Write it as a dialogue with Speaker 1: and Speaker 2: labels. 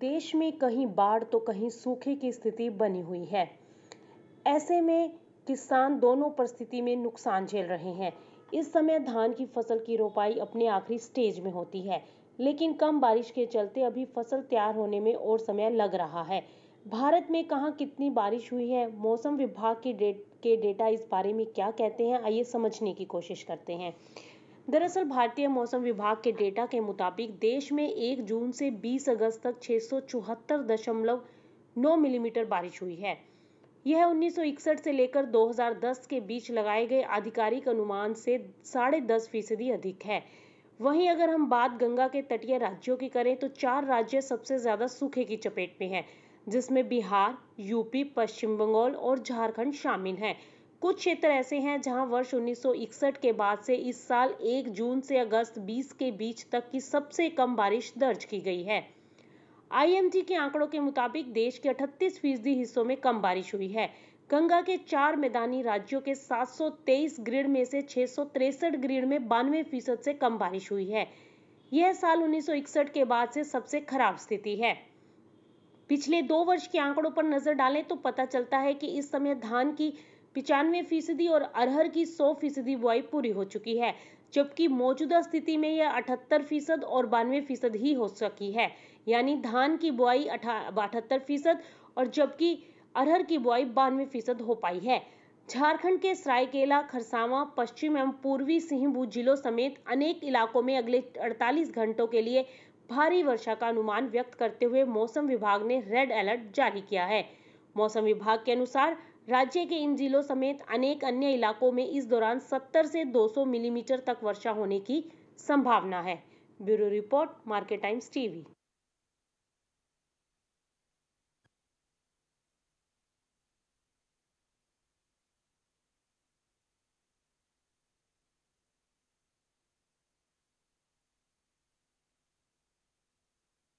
Speaker 1: देश में कहीं बाढ़ तो कहीं सूखे की स्थिति बनी हुई है ऐसे में किसान दोनों परिस्थिति में नुकसान झेल रहे हैं इस समय धान की फसल की रोपाई अपने आखिरी स्टेज में होती है लेकिन कम बारिश के चलते अभी फसल तैयार होने में और समय लग रहा है भारत में कहाँ कितनी बारिश हुई है मौसम विभाग के डेटा इस बारे में क्या कहते हैं आइए समझने की कोशिश करते हैं दरअसल भारतीय मौसम विभाग के डेटा के मुताबिक देश में 1 जून से 20 अगस्त तक छह मिलीमीटर बारिश हुई है यह 1961 से लेकर 2010 के बीच लगाए गए आधिकारिक अनुमान से साढ़े दस फीसदी अधिक है वहीं अगर हम बात गंगा के तटीय राज्यों की करें तो चार राज्य सबसे ज़्यादा सूखे की चपेट में हैं जिसमें बिहार यूपी पश्चिम बंगाल और झारखंड शामिल हैं कुछ क्षेत्र ऐसे हैं जहां वर्ष 1961 के बाद से इस साल 1 जून से अगस्त 20 के बीच तक की सबसे कम बारिश दर्ज की गई है आईएमजी के आंकड़ों के मुताबिक देश के 38 फीसदी हिस्सों में कम बारिश हुई है गंगा के चार मैदानी राज्यों के 723 ग्रिड में से छह ग्रिड में बानवे फीसद से कम बारिश हुई है यह साल 1961 के बाद से सबसे खराब स्थिति है पिछले दो वर्ष के आंकड़ों पर नजर डालें तो पता चलता है कि इस समय धान की पिचानवे फीसदी और अरहर की 100 फीसदी बुआई पूरी हो चुकी है जबकि मौजूदा स्थिति में यह अठहत्तर फीसद और बानवे फीसद ही हो सकी है यानी धान की बुआई अठहत्तर फीसद और जबकि अरहर की बुआई बानवे फीसद हो पाई है झारखंड के सरायकेला खरसावां पश्चिम एवं पूर्वी सिंहभूम जिलों समेत अनेक इलाकों में अगले 48 घंटों के लिए भारी वर्षा का अनुमान व्यक्त करते हुए मौसम विभाग ने रेड अलर्ट जारी किया है मौसम विभाग के अनुसार राज्य के इन जिलों समेत अनेक अन्य इलाकों में इस दौरान 70 से 200 मिलीमीटर तक वर्षा होने की संभावना है bureau report Market Times TV